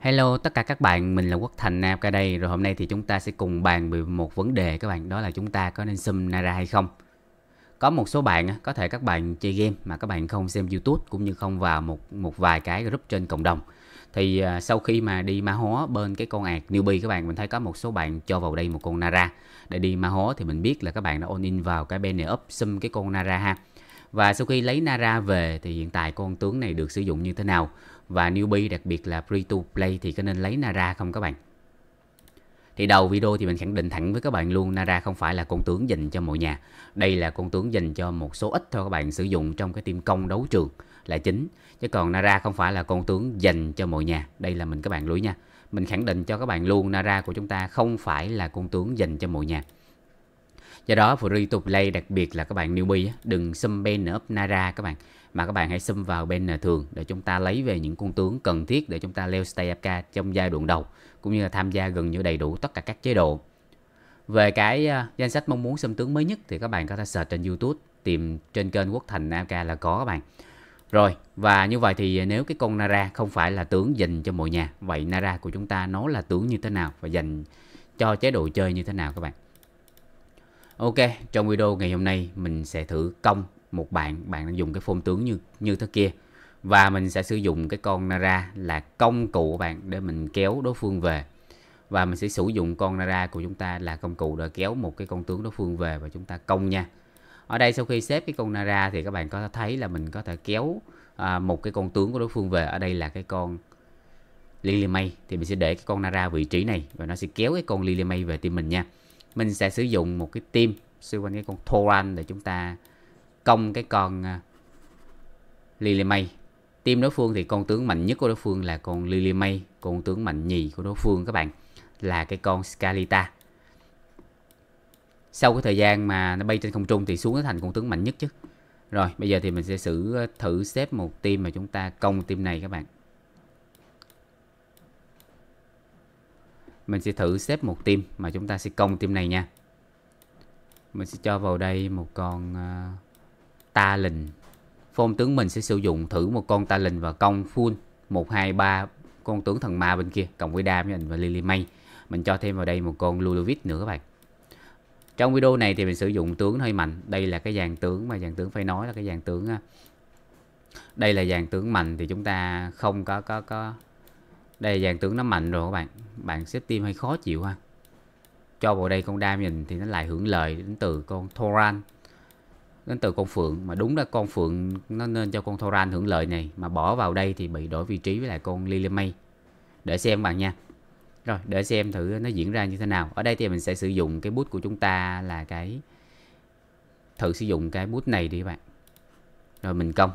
Hello tất cả các bạn, mình là Quốc Thành Nam ca đây Rồi hôm nay thì chúng ta sẽ cùng bàn về một vấn đề các bạn Đó là chúng ta có nên sum Nara hay không Có một số bạn, có thể các bạn chơi game mà các bạn không xem Youtube Cũng như không vào một một vài cái group trên cộng đồng Thì à, sau khi mà đi ma hóa bên cái con ạc newbie các bạn Mình thấy có một số bạn cho vào đây một con Nara Để đi ma hóa thì mình biết là các bạn đã on in vào cái bên này up sum cái con Nara ha và sau khi lấy Nara về thì hiện tại con tướng này được sử dụng như thế nào? Và newbie đặc biệt là free to play thì có nên lấy Nara không các bạn? Thì đầu video thì mình khẳng định thẳng với các bạn luôn Nara không phải là con tướng dành cho mọi nhà. Đây là con tướng dành cho một số ít thôi các bạn sử dụng trong cái team công đấu trường là chính. Chứ còn Nara không phải là con tướng dành cho mọi nhà. Đây là mình các bạn lưu nha. Mình khẳng định cho các bạn luôn Nara của chúng ta không phải là con tướng dành cho mọi nhà do đó Free to Play đặc biệt là các bạn newbie đừng xâm banner up Nara các bạn mà các bạn hãy xâm vào banner thường để chúng ta lấy về những con tướng cần thiết để chúng ta leo stay AFK trong giai đoạn đầu cũng như là tham gia gần như đầy đủ tất cả các chế độ về cái à, danh sách mong muốn xâm tướng mới nhất thì các bạn có thể search trên YouTube tìm trên kênh Quốc Thành AFK là có các bạn rồi, và như vậy thì nếu cái con Nara không phải là tướng dành cho mọi nhà, vậy Nara của chúng ta nó là tướng như thế nào và dành cho chế độ chơi như thế nào các bạn? Ok, trong video ngày hôm nay mình sẽ thử công một bạn, bạn đang dùng cái phong tướng như như thế kia và mình sẽ sử dụng cái con Nara là công cụ của bạn để mình kéo đối phương về và mình sẽ sử dụng con Nara của chúng ta là công cụ để kéo một cái con tướng đối phương về và chúng ta công nha. Ở đây sau khi xếp cái con Nara thì các bạn có thể thấy là mình có thể kéo à, một cái con tướng của đối phương về. Ở đây là cái con Lily May thì mình sẽ để cái con Nara vị trí này và nó sẽ kéo cái con Lily May về team mình nha mình sẽ sử dụng một cái tim xung quanh cái con Thoran để chúng ta công cái con uh, Lily May team đối phương thì con tướng mạnh nhất của đối phương là con Lily May con tướng mạnh nhì của đối phương các bạn là cái con Scalita sau cái thời gian mà nó bay trên không trung thì xuống nó thành con tướng mạnh nhất chứ rồi bây giờ thì mình sẽ à, thử xếp một team mà chúng ta công team này các bạn mình sẽ thử xếp một team mà chúng ta sẽ công team này nha mình sẽ cho vào đây một con uh, ta lình phong tướng mình sẽ sử dụng thử một con ta lình và công full một hai ba con tướng thần ma bên kia cộng với đam mình và lily may mình cho thêm vào đây một con ludovic nữa các bạn trong video này thì mình sử dụng tướng hơi mạnh đây là cái dàn tướng mà dàn tướng phải nói là cái dàn tướng ờ, đây là dàn tướng mạnh thì chúng ta không có có có đây dàn tướng nó mạnh rồi các bạn Bạn xếp team hay khó chịu ha Cho vào đây con đam nhìn thì nó lại hưởng lợi đến từ con Thoran Đến từ con Phượng Mà đúng là con Phượng nó nên cho con Thoran hưởng lợi này Mà bỏ vào đây thì bị đổi vị trí với lại con Lily May Để xem bạn nha Rồi để xem thử nó diễn ra như thế nào Ở đây thì mình sẽ sử dụng cái bút của chúng ta là cái Thử sử dụng cái bút này đi các bạn Rồi mình công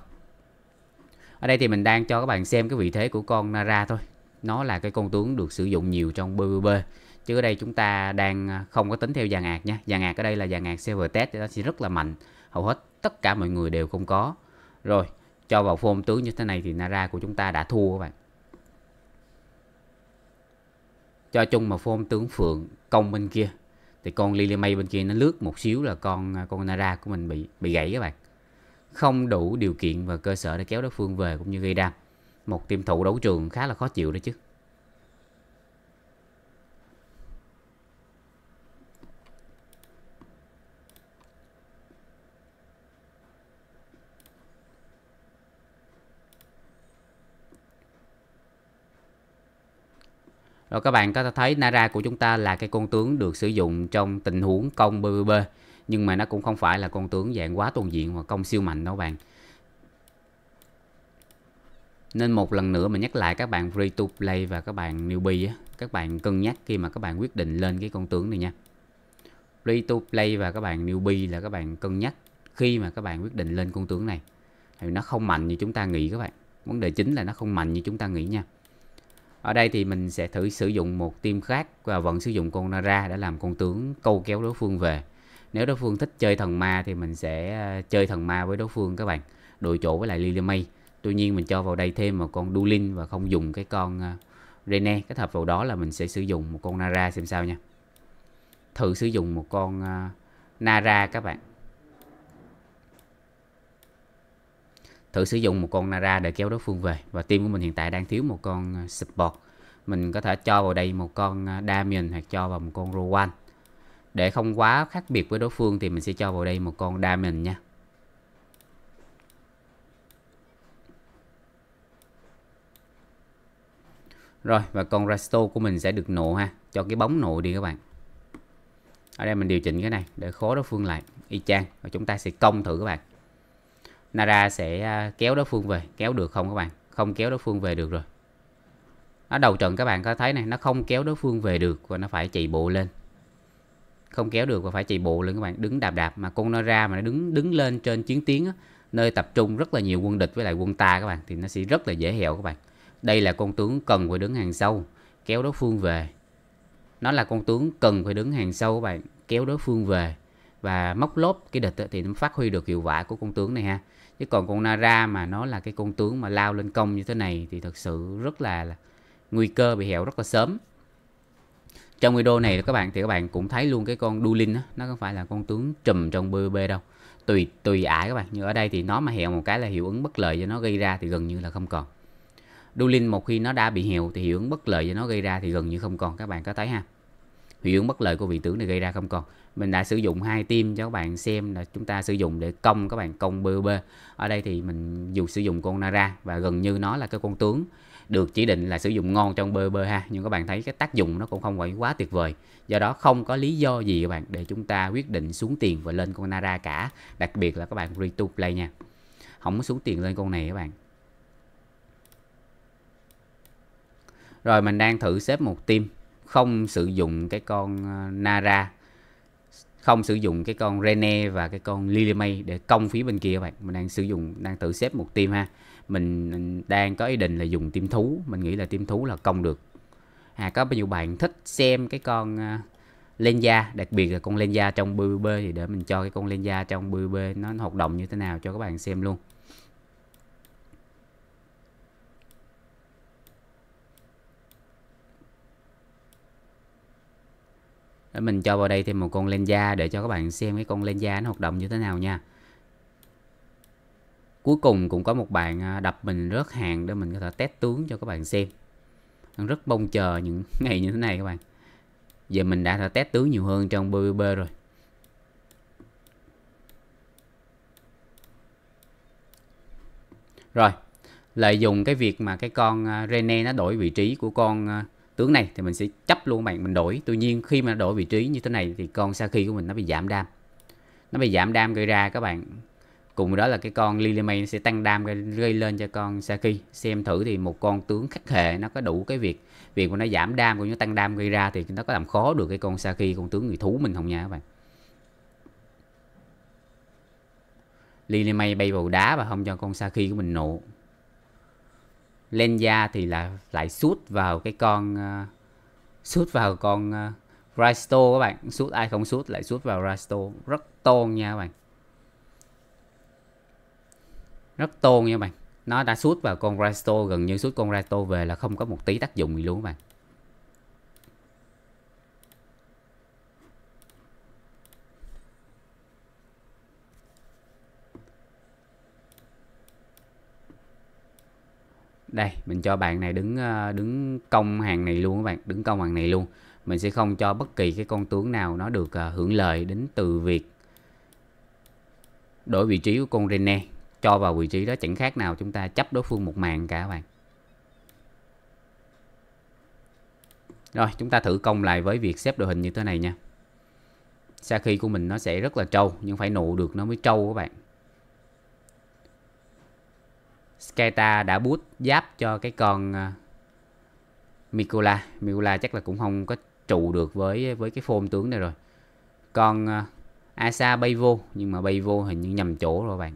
ở đây thì mình đang cho các bạn xem cái vị thế của con Nara thôi nó là cái con tướng được sử dụng nhiều trong BBB chứ ở đây chúng ta đang à, không có tính theo dàn ạc nhé. dàn ạc ở đây là dàn ạc server test thì nó sẽ rất là mạnh hầu hết tất cả mọi người đều không có rồi cho vào form tướng như thế này thì Nara của chúng ta đã thua các bạn cho chung mà form tướng Phượng công bên kia thì con Lily May bên kia nó lướt một xíu là con à, con Nara của mình bị bị gãy các bạn không đủ điều kiện và cơ sở để kéo đối phương về cũng như gây đam một tiêm thụ đấu trường khá là khó chịu đấy chứ. Rồi các bạn có thể thấy Nara của chúng ta là cái con tướng được sử dụng trong tình huống công BBB nhưng mà nó cũng không phải là con tướng dạng quá toàn diện hoặc công siêu mạnh đâu các bạn nên một lần nữa mình nhắc lại các bạn free to play và các bạn newbie á các bạn cân nhắc khi mà các bạn quyết định lên cái con tướng này nha free to play và các bạn newbie là các bạn cân nhắc khi mà các bạn quyết định lên con tướng này thì nó không mạnh như chúng ta nghĩ các bạn vấn đề chính là nó không mạnh như chúng ta nghĩ nha ở đây thì mình sẽ thử sử dụng một team khác và vẫn sử dụng con Nara để làm con tướng câu kéo đối phương về nếu đối phương thích chơi thần ma thì mình sẽ ờ, chơi thần ma với đối phương các bạn đổi chỗ với lại Lily May tuy nhiên mình cho vào đây thêm một con Dulin và không dùng cái con à, Rene kết hợp vào đó là mình sẽ sử dụng một con Nara xem sao nha thử sử dụng một con à, Nara các bạn thử sử dụng một con Nara để kéo đối phương về và team của mình hiện tại đang thiếu một con à, support mình có thể cho vào đây một con Damien hoặc cho vào một con Rowan để không quá khác biệt với đối phương thì mình sẽ cho vào đây một con Damien nha Rồi và con resto của mình sẽ được nổ ha Cho cái bóng nổ đi các bạn Ở đây mình điều chỉnh cái này để khối đối phương lại Y chang Và chúng ta sẽ công thử các bạn Nara sẽ à, kéo đối phương về Kéo được không các bạn Không kéo đối phương về được rồi Nó đầu trận các bạn có thấy này Nó không kéo đối phương về được Và nó phải chạy bộ lên Không kéo được và phải chạy bộ lên các bạn Đứng đạp đạp Mà con Nara mà nó đứng đứng lên trên chiến tiến á, Nơi tập trung rất là nhiều quân địch với lại quân ta các bạn Thì nó sẽ rất là dễ hẹo các bạn đây là con tướng cần phải đứng hàng sau, kéo đối phương về. Nó là con tướng cần phải đứng hàng sau các bạn, kéo đối phương về và móc lốp cái địch thì nó phát huy được hiệu quả của con tướng này ha. Chứ còn con Nara mà nó là cái con tướng mà lao lên công như thế này thì thật sự rất là, là nguy cơ bị hẹo rất là sớm. Trong video này các bạn thì các bạn cũng thấy luôn cái con Dulin đó, nó không phải là con tướng trùm trong BB đâu. Tùy tùy ải các bạn, nhưng ở đây thì nó mà hẹo một cái là hiệu ứng bất lợi cho nó gây ra thì gần như là không còn. Dulin một khi nó đã bị hiệu thì hiệu ứng bất lợi do nó gây ra thì gần như không còn các bạn có thấy ha hiệu ứng bất lợi của vị tướng này gây ra không còn mình đã sử dụng hai tim cho các bạn xem là chúng ta sử dụng để công các bạn công bơ bơ ở đây thì mình dù sử dụng con nara và gần như nó là cái con tướng được chỉ định là sử dụng ngon trong bơ bơ ha nhưng các bạn thấy cái tác dụng nó cũng không phải quá tuyệt vời do đó không có lý do gì các bạn để chúng ta quyết định xuống tiền và lên con nara cả đặc biệt là các bạn free to play nha không có xuống tiền lên con này các bạn rồi mình đang thử xếp một team không sử dụng cái con ờ, Nara không sử dụng cái con Rene và cái con Lilimay để công phía bên kia các bạn mình đang sử dụng đang thử xếp một team ha mình đang có ý định là dùng team thú mình nghĩ là team thú là công được à có bao nhiêu bạn thích xem cái con ờ, Lenja đặc biệt là con Lenja trong BB thì để mình cho cái con Lenja trong BB nó hoạt động như thế nào cho các bạn xem luôn để mình cho vào đây thêm một con len da để cho các bạn xem cái con len da nó hoạt động như thế nào nha cuối cùng cũng có một bạn à, đập mình rớt hàng để mình có thể test tướng cho các bạn xem rất mong chờ những ngày như thế này các bạn giờ mình đã thử test tướng nhiều hơn trong PvP rồi rồi lợi dụng cái việc mà cái con à, Rene nó đổi vị trí của con à, tướng này thì mình sẽ chấp luôn các bạn mình đổi tuy nhiên khi mà đổi vị trí như thế này thì con sa khi của mình nó bị giảm đam nó bị giảm đam gây ra các bạn cùng đó là cái con Lilimay sẽ tăng đam gây, gây lên cho con sa khi xem thử thì một con tướng khắc hệ nó có đủ cái việc việc của nó giảm đam cũng như tăng đam gây ra thì nó có làm khó được cái con sa khi con tướng người thú mình không nha các bạn Lilimay bay vào đá và không cho con sa khi của mình nổ Lenya thì là lại sút vào cái con uh, sút vào con uh, Risto các bạn sút ai không sút lại sút vào Risto rất to nha các bạn rất to nha các bạn nó đã sút vào con Risto gần như sút con Risto về là không có một tí tác dụng gì luôn các bạn đây mình cho bạn này đứng ờ, đứng công hàng này luôn các bạn đứng công hàng này luôn mình sẽ không cho bất kỳ cái con tướng nào nó được ờ, hưởng lợi đến từ việc đổi vị trí của con Rene cho vào vị trí đó chẳng khác nào chúng ta chấp đối phương một mạng cả các bạn rồi chúng ta thử công lại với việc xếp đội hình như thế này nha Sa khi của mình nó sẽ rất là trâu nhưng phải nụ được nó mới trâu các bạn skyta đã bút giáp cho cái con uh, Mikula Mikula chắc là cũng không có trụ được với với cái phôn tướng này rồi Con ờ, Asa bay vô Nhưng mà bay vô hình như nhầm chỗ rồi bạn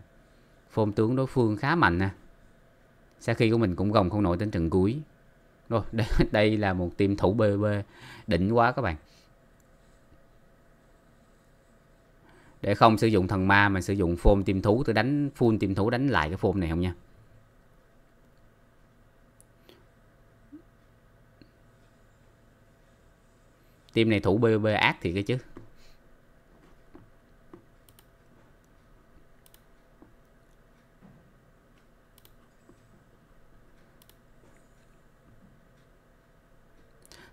Phôn tướng đối phương khá mạnh à. Sa khi của mình cũng gồng không nổi đến trận cuối Rồi đây, đây là một team thủ BB Đỉnh quá các bạn Để không sử dụng thần ma mà sử dụng phôn tìm thú Tôi đánh full tìm thú đánh lại cái phôn này không nha Team này thủ BBB ác thì cái chứ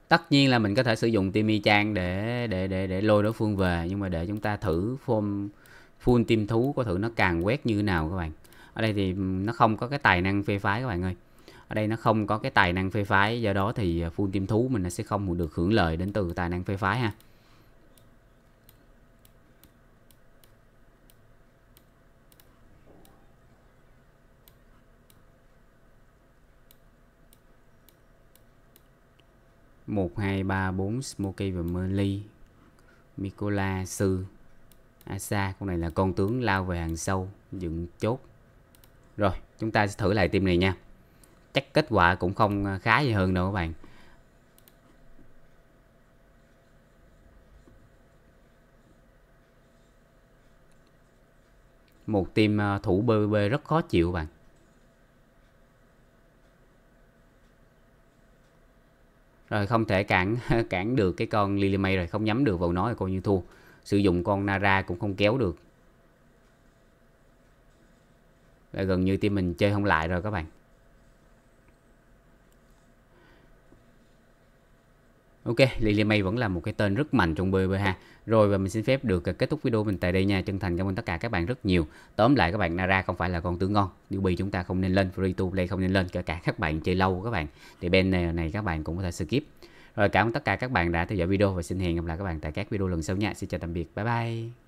tất nhiên là mình có thể sử dụng team y chang để để để để lôi đối phương về nhưng mà để chúng ta thử form full team thú có thử nó càng quét như thế nào các bạn ở đây thì nó không có cái tài năng phê phái các bạn ơi ở đây nó không có cái tài năng phê phái do đó thì à, full team thú mình sẽ không được hưởng lợi đến từ tài năng phê phái ha một hai ba bốn Smoky và Merly Mikola Sư Asa con này là con tướng lao về hàng sâu dựng chốt rồi chúng ta sẽ thử lại team này nha chắc kết quả cũng không à, khá gì hơn đâu các bạn một team à, thủ BVB rất khó chịu bạn rồi không thể cản cản được cái con Lily May rồi không nhắm được vào nó rồi coi như thua sử dụng con Nara cũng không kéo được gần như team mình chơi không lại rồi các bạn Ok, Lily May vẫn là một cái tên rất mạnh trong BB ha. Rồi và mình xin phép được kết thúc video mình tại đây nha. Chân thành cảm ơn tất cả các bạn rất nhiều. Tóm lại các bạn Nara không phải là con tướng ngon. Điều chúng ta không nên lên, free to play không nên lên. Kể cả các bạn chơi lâu các bạn. Thì bên này, này các bạn cũng có thể skip. Rồi cảm ơn tất cả các bạn đã theo dõi video và xin hẹn gặp lại các bạn tại các video lần sau nha. Xin chào tạm biệt. Bye bye.